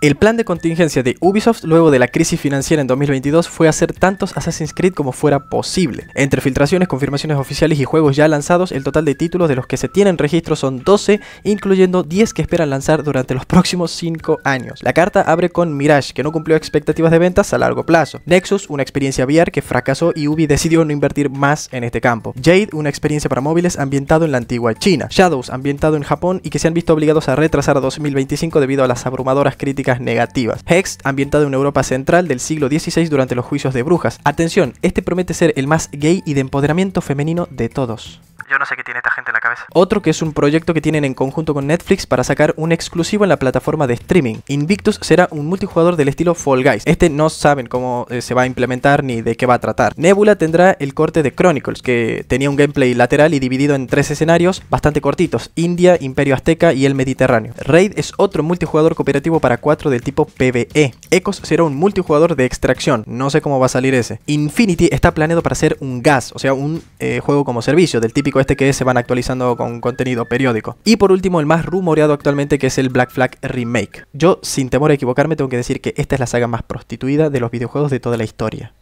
El plan de contingencia de Ubisoft luego de la crisis financiera en 2022 fue hacer tantos Assassin's Creed como fuera posible. Entre filtraciones, confirmaciones oficiales y juegos ya lanzados, el total de títulos de los que se tienen registro son 12, incluyendo 10 que esperan lanzar durante los próximos 5 años. La carta abre con Mirage, que no cumplió expectativas de ventas a largo plazo. Nexus, una experiencia VR que fracasó y Ubi decidió no invertir más en este campo. Jade, una experiencia para móviles ambientado en la antigua China. Shadows, ambientado en Japón y que se han visto obligados a retrasar a 2025 debido a las abrumadoras críticas negativas. Hex, ambientado en Europa Central del siglo XVI durante los juicios de brujas. Atención, este promete ser el más gay y de empoderamiento femenino de todos yo no sé qué tiene esta gente en la cabeza. Otro que es un proyecto que tienen en conjunto con Netflix para sacar un exclusivo en la plataforma de streaming. Invictus será un multijugador del estilo Fall Guys. Este no saben cómo eh, se va a implementar ni de qué va a tratar. Nebula tendrá el corte de Chronicles, que tenía un gameplay lateral y dividido en tres escenarios bastante cortitos: India, Imperio Azteca y el Mediterráneo. Raid es otro multijugador cooperativo para cuatro del tipo PvE. Ecos será un multijugador de extracción. No sé cómo va a salir ese. Infinity está planeado para ser un gas, o sea, un eh, juego como servicio, del típico este que se van actualizando con contenido periódico. Y por último, el más rumoreado actualmente que es el Black Flag Remake. Yo, sin temor a equivocarme, tengo que decir que esta es la saga más prostituida de los videojuegos de toda la historia.